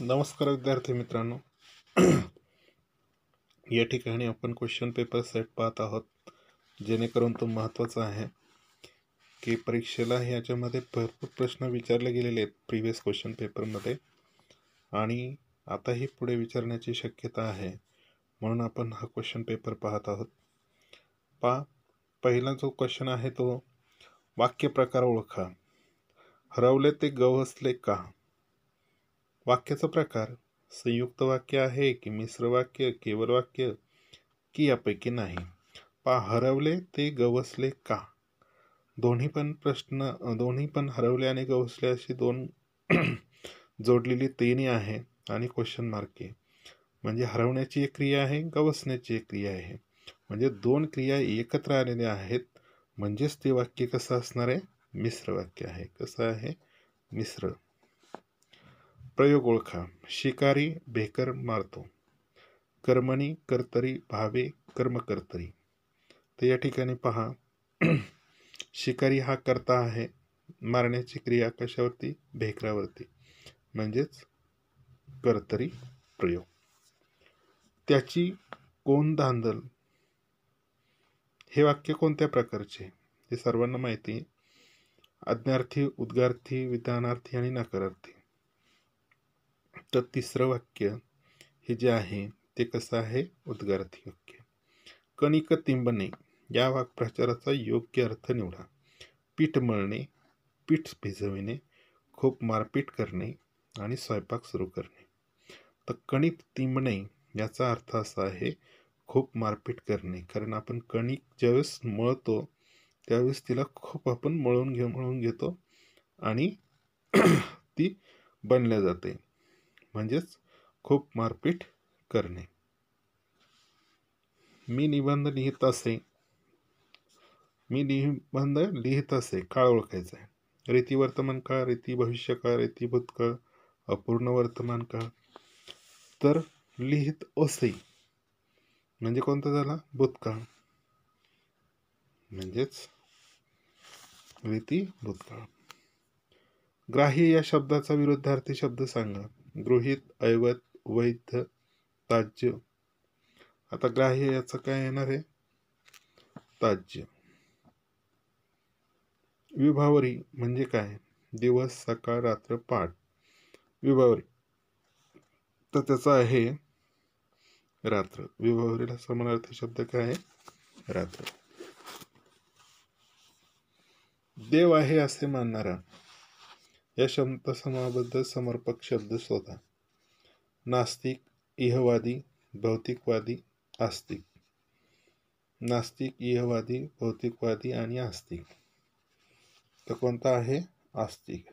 नमस्कार विद्यार्थी मित्रांनो या ठिकाणी आपण क्वेश्चन पेपर सेट पाहत आहोत जेणेकरून तो महत्त्वाचा आहे की परीक्षेला ह्याच्यामध्ये भरपूर प्रश्न विचारले गेलेले आहेत प्रिव्हियस क्वेश्चन पेपरमध्ये आणि आताही पुढे विचारण्याची शक्यता आहे म्हणून आपण हा क्वेश्चन पेपर पाहत आहोत पा पहिला जो क्वेश्चन आहे तो वाक्य प्रकार ओळखा हरवले ते गव असले का वाक्याचा प्रकार संयुक्त वाक्य आहे की मिश्र वाक्य केवळ वाक्य की यापैकी नाही पा हरवले ते गवसले का दोन्ही पण प्रश्न दोन्ही पण हरवले आणि गवसले अशी दोन जोडलेली तेनी आहे आणि क्वेश्चन मार्क आहे म्हणजे हरवण्याची एक क्रिया आहे गवसण्याची एक क्रिया आहे म्हणजे दोन क्रिया एकत्र आलेल्या आहेत म्हणजेच ते वाक्य कसं असणार आहे मिश्र वाक्य आहे कसं आहे मिश्र प्रयोग ओळखा शिकारी भेकर मारतो कर्मणी कर्तरी भावे कर्तरी तर या ठिकाणी पहा शिकारी हा करता आहे मारण्याची क्रिया कशावरती भेकरावरती म्हणजेच कर्तरी प्रयोग त्याची कोण धांदल हे वाक्य कोणत्या प्रकारचे हे सर्वांना माहिती अज्ञार्थी उद्गार्थी विधानार्थी आणि नकारार्थी तर तिसरं वाक्य हे जे आहे ते कसं आहे उद्गारार्थी वाक्य कणिक तिंबणे या वाक्प्रचाराचा योग्य अर्थ निवडा पीठ मळणे पीठ भिजविणे खूप मारपीट करणे आणि स्वयंपाक सुरू करणे तर कणिक तिंबणे याचा अर्थ असा आहे खूप मारपीट करणे कारण आपण कणिक ज्यावेळेस मळतो त्यावेळेस तिला खूप आपण मळून घे मळून घेतो आणि ती बनल्या जाते म्हणजेच खूप मारपीट करणे मी निबंध लिहित असे मी निबंध लिहित असे काळ ओळखायचा आहे रीती वर्तमान काळ रीती भविष्य काळ रीती भूतकाळ अपूर्ण वर्तमान काळ तर लिहित असे म्हणजे कोणता झाला भूतकाळ म्हणजेच रीती भूतकाळ ग्राही या शब्दाचा विरुद्धार्थी शब्द सांगा गृहित ऐवत वैध ताज्य आता ग्राह्य याचं काय येणार आहे ताज्य विभावरी म्हणजे काय दिवस सकाळ रात्र पाठ विभावरी तर त्याचा आहे रात्र विभावरीला समानार्थ शब्द काय आहे रात्र देव आहे असे मानणारा या शब्दसमूहाबद्दल समर्पक शब्द शोधा नास्तिक इहवादी भौतिकवादी आस्तिक नास्तिक इहवादी भौतिकवादी आणि आस्तिक तर कोणता आहे आस्तिक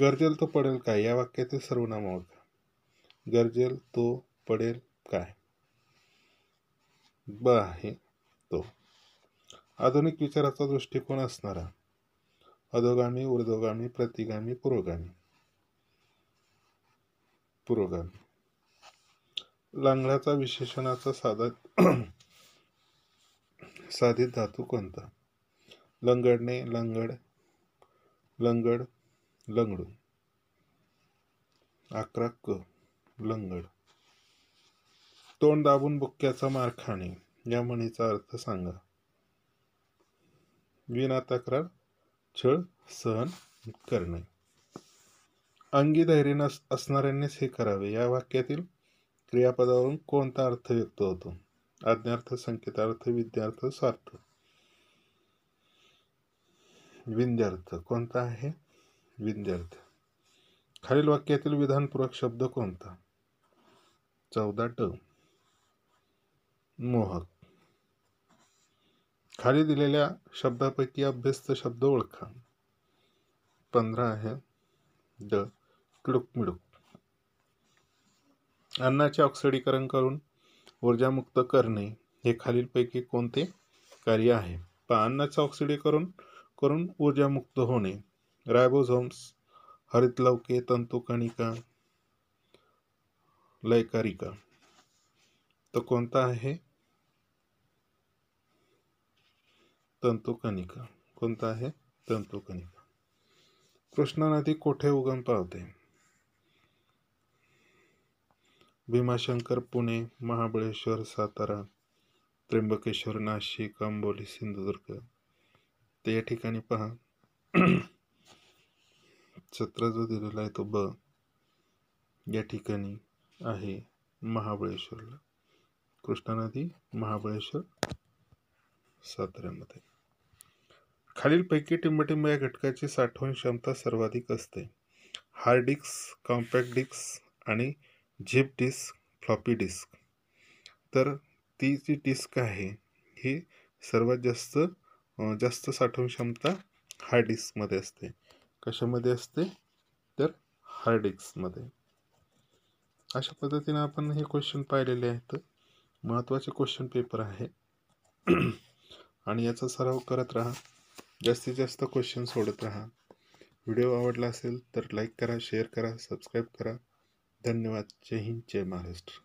गरजेल तो पडेल काय या वाक्यातील सर्वनाम ओळखा गरजेल तो पडेल काय ब आहे तो आधुनिक विचाराचा दृष्टिकोन असणारा अधोगामी ऊर्धोगामी प्रतिगामी पुरोगामी पुरोगामी लंगडाचा विशेषणाचा साधा साधित धातू कोणता लंगडणे लंगड लंगड लंगडू अकरा क लंगड तोंड दाबून बुक्क्याचा मार खाणे या म्हणीचा अर्थ सांगा विना तक्रार छळ सहन करणे अंगी धैर्य असणाऱ्यांनीच हे करावे या वाक्यातील क्रियापदावरून कोणता अर्थ व्यक्त होतो आज्ञार्थ संकेतार्थ विद्यार्थ स्वार्थ विंद्यार्थ कोणता आहे विंद्यार्थ खालील वाक्यातील विधानपूरक शब्द कोणता चौदा ट मोहक खाली दिलेल्या शब्दापैकी अभ्यस्त शब्द ओळखा पंधरा आहे ड मिडुक अन्नाचे ऑक्सिडीकरण करून ऊर्जामुक्त करणे हे खालीलपैकी कोणते कार्य आहे पण अन्नाचं ऑक्सिडीकरण करून ऊर्जामुक्त होणे रायबोझोम्स हरितलवके तंतुकणिका लयकारिका तो कोणता आहे तंतुकणिका कोणता आहे तंतुकणिका कृष्णा नदी कोठे उगम पावते भीमाशंकर पुणे महाबळेश्वर सातारा त्र्यंबकेश्वर नाशिक आंबोली सिंधुदुर्ग ते या ठिकाणी पहा सत्र जो दिलेला आहे तो ब या ठिकाणी आहे महाबळेश्वरला कृष्णा नदी महाबळेश्वर साताऱ्यामध्ये खालीलपैकी टिंबटिंब या घटकाची साठवण क्षमता सर्वाधिक असते हार्ड डिस्क कॉम्पॅक्ट डिस्क आणि झिप डिस्क फ्लॉपी डिस्क तर ती जी डिस्क आहे ही सर्वात जास्त जास्त साठवण क्षमता हार्ड डिस्कमध्ये असते कशामध्ये असते तर हार्ड डिस्कमध्ये अशा पद्धतीने आपण हे क्वेश्चन पाहिलेले आहेत महत्त्वाचे क्वेश्चन पेपर आहे आणि याचा सराव करत राहा जास्तीत जास्त क्वेश्चन सोडत राहा व्हिडिओ आवडला असेल तर लाईक करा शेअर करा सबस्क्राईब करा धन्यवाद जय हिंद जय महाराष्ट्र